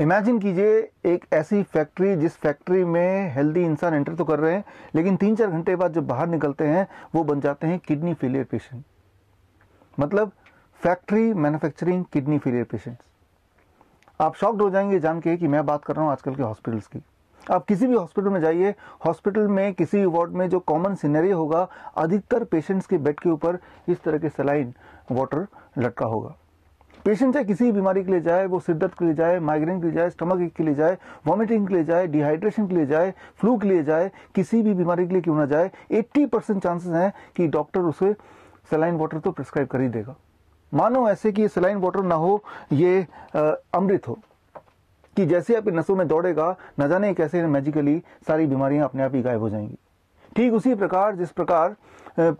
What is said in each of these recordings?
imagine कीजिए एक ऐसी फैक्ट्री जिस फैक्ट्री में हेल्दी इंसान एंटर तो कर रहे हैं लेकिन तीन चार घंटे बाद जब बाहर निकलते हैं वो बन जाते हैं किडनी फेलियर पेशेंट मतलब factory manufacturing kidney failure patients आप शॉक्ड हो जाएंगे जान के कि मैं बात कर रहा हूँ आजकल के हॉस्पिटल्स की आप किसी भी हॉस्पिटल में जाइए हॉस्पिटल में किसी वार्ड में जो कॉमन सीनरी होगा अधिकतर पेशेंट्स के बेड के ऊपर इस तरह के सलाइन वाटर लटका होगा पेशेंट चाहे किसी भी बीमारी के लिए जाए वो सिर के लिए जाए माइग्रेन के लिए जाए स्टमक एक के लिए जाए वॉमिटिंग के लिए जाए डिहाइड्रेशन के लिए जाए फ्लू के लिए जाए किसी भी बीमारी के लिए क्यों ना जाए एट्टी परसेंट चांसेस हैं कि डॉक्टर उसे सलाइन वाटर तो प्रिस्क्राइब कर ही देगा मानो ऐसे कि ये सलाइन वाटर ना हो ये अमृत हो कि जैसे आपकी नसों में दौड़ेगा न जाने कैसे मैजिकली सारी बीमारियां अपने आप ही गायब हो जाएंगी ठीक उसी प्रकार जिस प्रकार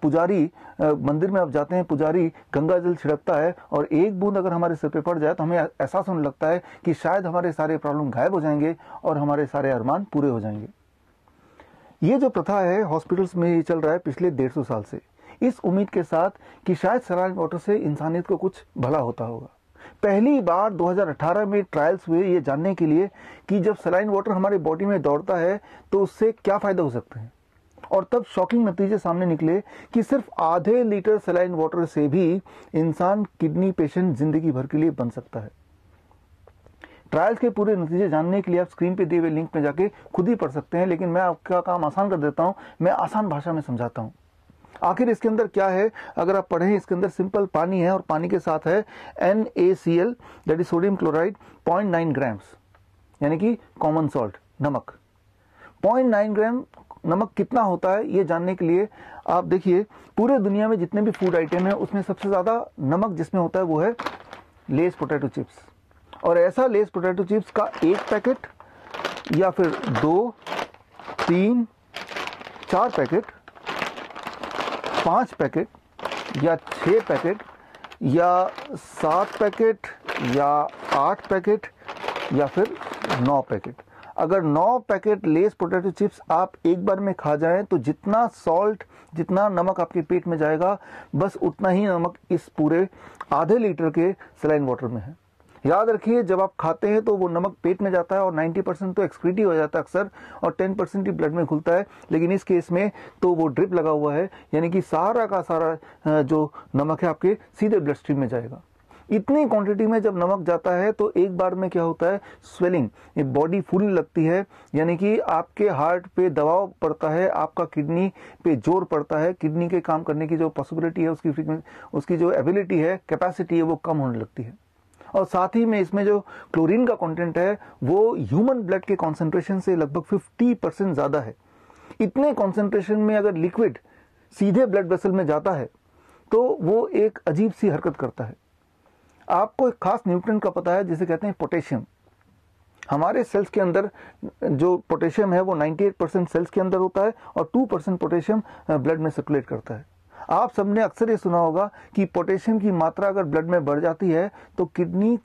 पुजारी मंदिर में आप जाते हैं पुजारी गंगा जल छिड़कता है और एक बूंद अगर हमारे सिर पे पड़ जाए तो हमें एहसास होने लगता है कि शायद हमारे सारे प्रॉब्लम गायब हो जाएंगे और हमारे सारे अरमान पूरे हो जाएंगे ये जो प्रथा है हॉस्पिटल्स में ये चल रहा है पिछले डेढ़ सौ साल से इस उम्मीद के साथ कि शायद सलाइन वाटर से इंसानियत को कुछ भला होता होगा पहली बार 2018 में ट्रायल्स हुए ये जानने के लिए कि जब सलाइन वाटर हमारे बॉडी में दौड़ता है तो उससे क्या फ़ायदा हो सकते हैं और तब शॉकिंग नतीजे सामने निकले कि सिर्फ आधे लीटर सलाइन वाटर से भी इंसान किडनी पेशेंट जिंदगी भर के लिए बन सकता है ट्रायल्स के पूरे नतीजे जानने के लिए आप स्क्रीन पे दिए हुए लिंक में जाके खुद ही पढ़ सकते हैं लेकिन मैं आपका काम आसान कर देता हूं मैं आसान भाषा में समझाता हूं आखिर इसके अंदर क्या है अगर आप पढ़ें इसके अंदर सिंपल पानी है और पानी के साथ है N A C L that is sodium chloride point nine grams यानी कि कॉमन सॉल्ट नमक पॉइंट नाइन ग्राम नमक कितना होता है ये जानने के लिए आप देखिए पूरे दुनिया में जितने भी फूड आइटम है उसमें सबसे ज़्यादा नमक जिसमें होता है वो है लेस पोटैटो चिप्स और ऐसा लेस पोटैटो चिप्स का एक पैकेट या फिर दो तीन चार पैकेट पांच पैकेट या छह पैकेट या सात पैकेट या आठ पैकेट या फिर नौ पैकेट अगर 9 पैकेट लेस पोटैटो चिप्स आप एक बार में खा जाएं तो जितना सॉल्ट जितना नमक आपके पेट में जाएगा बस उतना ही नमक इस पूरे आधे लीटर के सलाइन वाटर में है याद रखिए जब आप खाते हैं तो वो नमक पेट में जाता है और 90 परसेंट तो एक्सक्रीटिव हो जाता है अक्सर और 10 परसेंट ही ब्लड में खुलता है लेकिन इस केस में तो वो ड्रिप लगा हुआ है यानी कि सारा का सारा जो नमक है आपके सीधे ब्लड स्ट्रीम में जाएगा इतनी क्वांटिटी में जब नमक जाता है तो एक बार में क्या होता है स्वेलिंग ये बॉडी फूलने लगती है यानी कि आपके हार्ट पे दबाव पड़ता है आपका किडनी पे जोर पड़ता है किडनी के काम करने की जो पॉसिबिलिटी है उसकी फ्रिक्वेंसी उसकी जो एबिलिटी है कैपेसिटी है वो कम होने लगती है और साथ ही में इसमें जो क्लोरीन का कंटेंट है वो ह्यूमन ब्लड के कॉन्सेंट्रेशन से लगभग 50 परसेंट ज़्यादा है इतने कॉन्सेंट्रेशन में अगर लिक्विड सीधे ब्लड वेसल में जाता है तो वो एक अजीब सी हरकत करता है आपको एक खास न्यूट्रन का पता है जिसे कहते हैं पोटेशियम हमारे सेल्स के अंदर जो पोटेशियम है वो 98 परसेंट सेल्स के अंदर होता है और 2 परसेंट पोटेशियम ब्लड में सर्कुलेट करता है आप सबने अक्सर ये सुना होगा कि पोटेशियम की मात्रा अगर ब्लड में बढ़ जाती है तो किडनी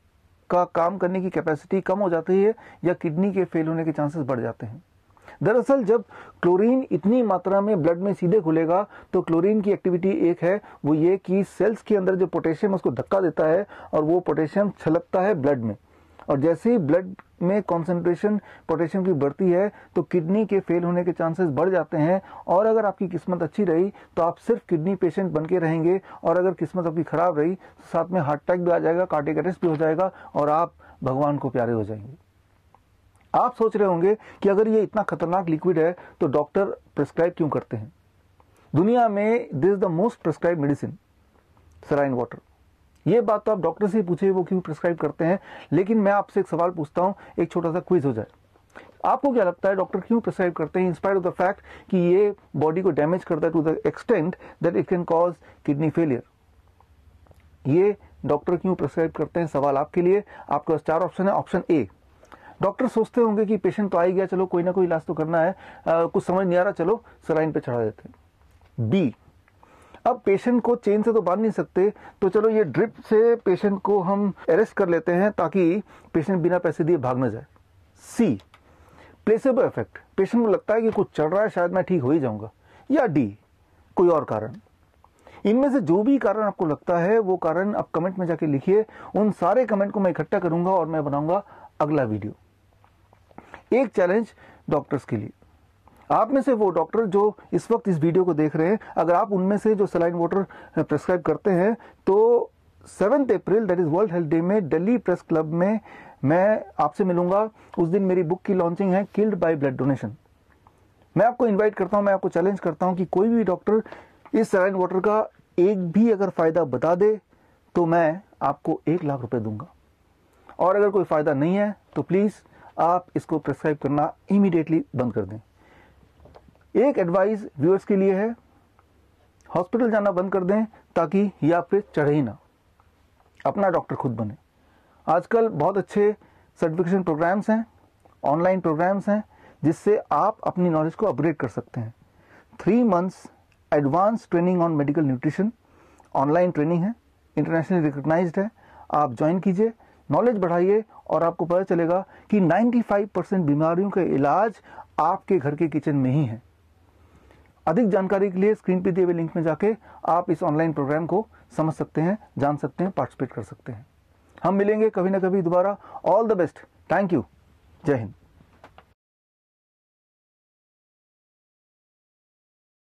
का काम करने की कैपेसिटी कम हो जाती है या किडनी के फेल होने के चांसेस बढ़ जाते हैं दरअसल जब क्लोरीन इतनी मात्रा में ब्लड में सीधे घुलेगा तो क्लोरीन की एक्टिविटी एक है वो ये कि सेल्स के अंदर जो पोटेशियम उसको धक्का देता है और वो पोटेशियम छलकता है ब्लड में और जैसे ही ब्लड में कॉन्सेंट्रेशन पोटेशियम की बढ़ती है तो किडनी के फेल होने के चांसेस बढ़ जाते हैं और अगर आपकी किस्मत अच्छी रही तो आप सिर्फ किडनी पेशेंट बन के रहेंगे और अगर किस्मत आपकी खराब रही तो साथ में हार्ट अटैक भी आ जाएगा कार्डिक अरेस्ट भी हो जाएगा और आप भगवान को प्यारे हो जाएंगे आप सोच रहे होंगे कि अगर ये इतना खतरनाक लिक्विड है तो डॉक्टर प्रिस्क्राइब क्यों करते हैं दुनिया में this is the most prescribe medicine saline water ये बात तो आप डॉक्टर से पूछे वो क्यों प्रिस्क्राइब करते हैं लेकिन मैं आपसे एक सवाल पूछता हूँ एक छोटा सा क्विज हो जाए आपको क्या लगता है डॉक्टर क्यों प्रिस्क्राइब करते हैं इंस्पायर ऑफ द फैक्ट कि ये बॉडी को डैमेज करता है to the extent that it can cause kidney failure ये डॉक्टर क्यों प्रिस्क्राइब करते हैं सवाल आपके लिए आपके पास चार ऑप्शन है ऑप्शन ए डॉक्टर सोचते होंगे कि पेशेंट तो आ ही गया चलो कोई ना कोई इलाज तो करना है आ, कुछ समझ नहीं आ रहा चलो सलाइन पे चढ़ा देते हैं बी अब पेशेंट को चेन से तो बांध नहीं सकते तो चलो ये ड्रिप से पेशेंट को हम अरेस्ट कर लेते हैं ताकि पेशेंट बिना पैसे दिए भाग ना जाए सी प्लेसेबल इफेक्ट पेशेंट को लगता है कि कुछ चढ़ रहा है शायद मैं ठीक हो ही जाऊंगा या डी कोई और कारण इनमें से जो भी कारण आपको लगता है वो कारण आप कमेंट में जाके लिखिए उन सारे कमेंट को मैं इकट्ठा करूंगा और मैं बनाऊंगा अगला वीडियो एक चैलेंज डॉक्टर्स के लिए आप में से वो डॉक्टर जो इस वक्त इस वीडियो को देख रहे हैं अगर आप उनमें से जो सलाइन वाटर प्रेस्क्राइब करते हैं तो seventh April that is World Health Day में दिल्ली प्रेस क्लब में मैं आपसे मिलूंगा उस दिन मेरी बुक की लॉन्चिंग है किल्ड बाय ब्लड डोनेशन मैं आपको इनवाइट करता हूं मैं आपको चैलेंज करता हूं कि कोई भी डॉक्टर इस सलाइन वाटर का एक भी अगर फ़ायदा बता दे तो मैं आपको एक लाख रुपए दूंगा और अगर कोई फ़ायदा नहीं है तो प्लीज़ आप इसको प्रेस्क्राइब करना इमीडिएटली बंद कर दें एक एडवाइस व्यूअर्स के लिए है हॉस्पिटल जाना बंद कर दें ताकि ये आप पे चढ़े ही ना अपना डॉक्टर खुद बने आजकल बहुत अच्छे सर्टिफिकेशन प्रोग्राम्स हैं ऑनलाइन प्रोग्राम्स हैं जिससे आप अपनी नॉलेज को अपग्रेड कर सकते हैं three months advance training on medical nutrition online training है इंटरनेशनली रिकग्नाइज्ड है आप ज्वाइन कीजिए नॉलेज बढ़ाइए और आपको पता चलेगा कि 95 परसेंट बीमारियों का इलाज आपके घर के किचन में ही है अधिक जानकारी के लिए स्क्रीन पर दिए हुए लिंक में जाके आप इस ऑनलाइन प्रोग्राम को समझ सकते हैं जान सकते हैं पार्टिसिपेट कर सकते हैं हम मिलेंगे कभी ना कभी दोबारा all the best thank you जय हिंद